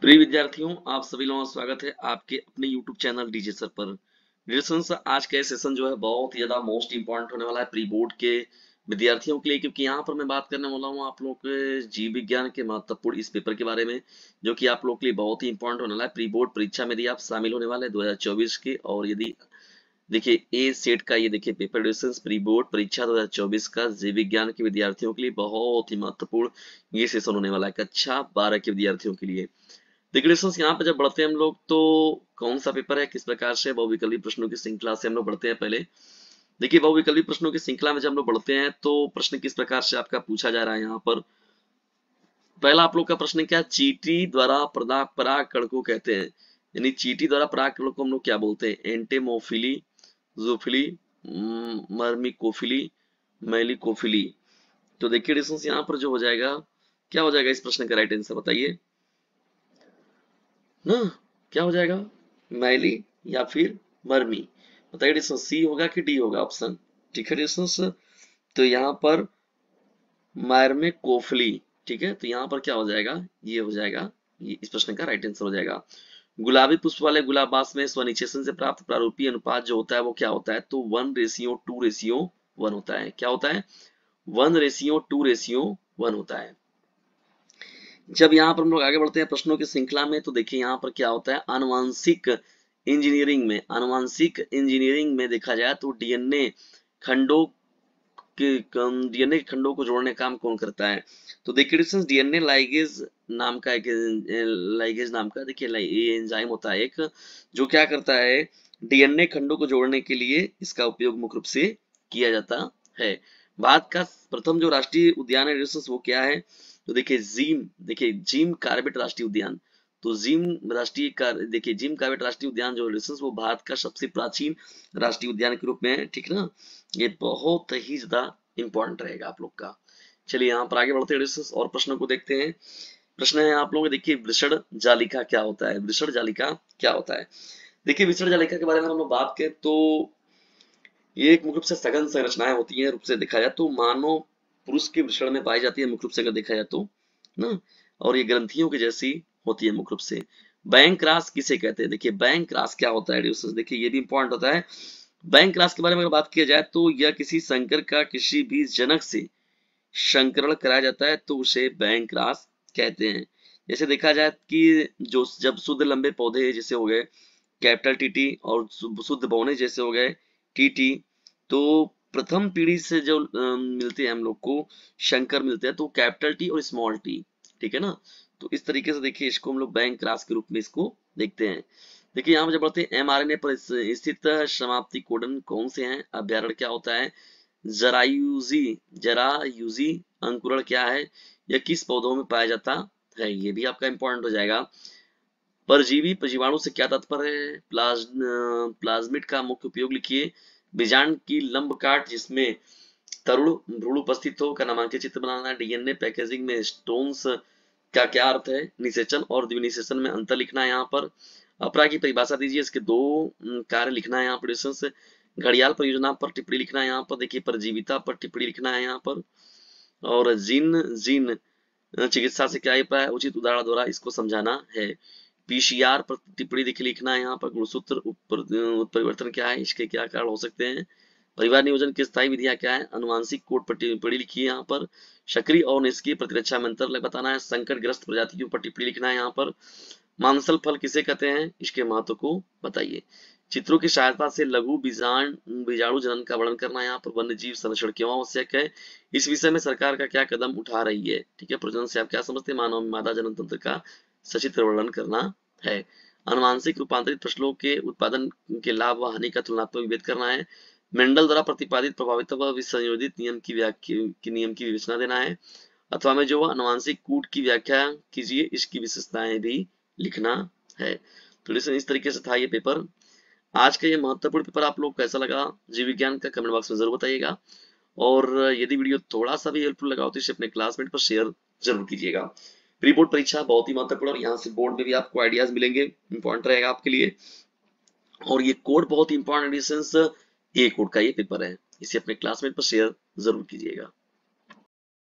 प्रिय विद्यार्थियों आप सभी लोगों का स्वागत है आपके अपने YouTube चैनल डीजे सर पर आज का सेशन जो है बहुत ही ज्यादा मोस्ट इम्पोर्टेंट होने वाला है प्री बोर्ड के विद्यार्थियों के लिए क्योंकि यहाँ पर मैं बात करने वाला हूँ आप लोग के जीव विज्ञान के महत्वपूर्ण इस पेपर के बारे में जो कि आप लोग के लिए बहुत ही इंपॉर्टेंट होने वाला है प्री बोर्ड परीक्षा में आप शामिल होने वाले हजार चौबीस के और यदि देखिए ए सेट का ये देखिए पेपर डिस्टेंस प्री बोर्ड परीक्षा 2024 का जीव विज्ञान के विद्यार्थियों के लिए बहुत ही महत्वपूर्ण ये सेशन होने वाला है कक्षा अच्छा बारह के विद्यार्थियों के लिए डिग्रेशन यहाँ पे जब बढ़ते हैं हम लोग तो कौन सा पेपर है किस प्रकार से बहुविकल्पी प्रश्नों की श्रृंखला से हम लोग बढ़ते हैं पहले देखिए बहुविकल्पी प्रश्नों की श्रृंखला में जब हम लोग बढ़ते हैं तो प्रश्न किस प्रकार से आपका पूछा जा रहा है यहाँ पर पहला आप लोग का प्रश्न क्या चीटी द्वारा परागकण को कहते हैं यानी चीटी द्वारा परागकण को हम लोग क्या बोलते हैं एंटेमोफिली जोफिली मर्मिकोफिली मैलिकोफिली तो देखिए डिस्टेंस यहाँ पर जो हो जाएगा क्या हो जाएगा इस प्रश्न का राइट आंसर बताइए ना क्या हो जाएगा मैली या फिर मर्मी बताइए डिस्टेंस सी होगा कि डी होगा ऑप्शन ठीक है डिस्टेंस तो यहाँ पर मायरमे कोफली ठीक है तो यहाँ पर क्या हो जाएगा ये हो जाएगा ये इस प्रश्न का राइट आंसर हो जाएगा गुलाबी पुष्प वाले गुलाबास में स्वनिचेशन से प्राप्त प्रारूपी अनुपात जो होता है वो क्या होता है तो one ratio two ratio one होता है क्या होता है one ratio two ratio one होता है जब यहाँ पर हम लोग आगे बढ़ते हैं प्रश्नों की श्रृंखला में तो देखिए यहाँ पर क्या होता है अनुवांशिक इंजीनियरिंग में अनुवांशिक इंजीनियरिंग में देखा जाए तो डीएनए खंडों के डीएनए खंडों को जोड़ने का काम कौन करता है तो देखिए डीएनए लाइगेज नाम का एक लाइगेज नाम का देखिए ये एंजाइम होता है एक जो क्या करता है डीएनए खंडों को जोड़ने के लिए इसका उपयोग मुख्य रूप से किया जाता है भारत का प्रथम जो राष्ट्रीय उद्यान है वो क्या है तो देखिए जीम देखिए जीम कार्बेट राष्ट्रीय उद्यान तो जीम राष्ट्रीय देखिए जीम कार्बेट राष्ट्रीय उद्यान जो रिसर्च वो भारत का सबसे प्राचीन राष्ट्रीय उद्यान के रूप में है ठीक ना ये बहुत ही ज्यादा इंपॉर्टेंट रहेगा आप लोग का चलिए यहाँ पर आगे बढ़ते हैं और प्रश्नों को देखते हैं प्रश्न है आप लोग देखिए वृषण जालिका क्या होता है वृषण जालिका क्या होता है देखिए वृषण जालिका के बारे में हम लोग बात करें तो ये एक मुख्य रूप से सघन संरचनाएं होती है रूप से देखा जाए तो मानव पुरुष के वृषण में पाई जाती है मुख्य रूप से अगर देखा जाए तो ना और ये ग्रंथियों के जैसी होती है मुख्य रूप से बैंक रास किसे कहते हैं देखिए बैंक रास क्या होता है देखिए ये भी इंपॉर्टेंट होता है बैंक रास के बारे में अगर बात किया जाए तो यह किसी शंकर का किसी भी जनक से संकरण कराया जाता है तो उसे बैंक रास कहते हैं जैसे देखा जाए कि जो जब शुद्ध लंबे पौधे जैसे हो गए कैपिटल टीटी और शुद्ध बौने जैसे हो गए टीटी तो प्रथम पीढ़ी से जो मिलते हैं हम लोग को शंकर मिलते हैं तो कैपिटल टी और स्मॉल टी ठीक है ना तो इस तरीके से देखिए इसको हम लोग बैंक क्लास के रूप में इसको देखते हैं देखिए यहाँ पर जब बढ़ते हैं एमआरएनए पर स्थित समाप्ति कोडन कौन से हैं अभ्यारण क्या होता है जरायूजी जरायूजी अंकुरण क्या है या किस पौधों में पाया जाता है ये भी आपका इंपॉर्टेंट हो जाएगा परजीवी जीवाणु से क्या तात्पर्य है प्लाज प्लाज्मिट का मुख्य उपयोग लिखिए बीजांड की लंब काट जिसमें तरुण भ्रूण उपस्थित हो का नामांकित चित्र बनाना डीएनए पैकेजिंग में स्टोन्स का क्या अर्थ है निषेचन और द्विनिषेचन में अंतर लिखना है यहाँ पर अपरा की परिभाषा दीजिए इसके दो कार्य लिखना है यहाँ पर घड़ियाल परियोजना पर टिप्पणी लिखना है यहाँ पर देखिए परजीविता पर टिप्पणी लिखना है यहाँ पर और जिन जिन चिकित्सा से क्या उचित उदाहरण द्वारा इसको समझाना है पीसीआर पर टिप्पणी देखिए लिखना है यहाँ पर गुणसूत्र उत्परिवर्तन क्या है इसके क्या कारण हो सकते हैं परिवार नियोजन की स्थायी विधियां क्या है अनुवांशिक कोट पर टिप्पणी लिखी है यहाँ पर सक्रिय और निष्क्रिय प्रतिरक्षा में अंतर बताना है संकट ग्रस्त प्रजाति प्रजातियों ऊपर टिप्पणी लिखना है यहाँ पर मानसल फल किसे कहते हैं इसके महत्व को बताइए चित्रों की सहायता से लघु बीजाणु बीजाणु जनन का वर्णन करना यहाँ पर वन्य जीव संरक्षण क्यों आवश्यक है इस विषय में सरकार का क्या कदम उठा रही है ठीक है प्रजनन से आप क्या समझते हैं मानव मादा जनन तंत्र का सचित्र वर्णन करना है अनुवांशिक रूपांतरित फसलों के उत्पादन के लाभ व हानि का तुलनात्मक विभेद करना है मेंडल द्वारा प्रतिपादित प्रभावित व विसंयोजित नियम की व्याख्या नियम की विवेचना देना है अथवा में जो अनुवांशिक कूट की व्याख्या कीजिए इसकी विशेषताएं भी लिखना है तो इस तरीके से था ये पेपर आज का ये महत्वपूर्ण पेपर आप लोग कैसा लगा जीव विज्ञान का कमेंट बॉक्स में जरूर बताइएगा और यदि वीडियो थोड़ा सा भी हेल्पफुल लगा हो तो इसे अपने क्लासमेट पर शेयर जरूर कीजिएगा प्री बोर्ड परीक्षा बहुत ही महत्वपूर्ण और यहाँ से बोर्ड में भी आपको आइडियाज मिलेंगे इंपॉर्टेंट रहेगा आपके लिए और ये कोड बहुत ही इंपॉर्टेंट ए कोड का ये पेपर है इसे अपने क्लासमेट पर शेयर जरूर कीजिएगा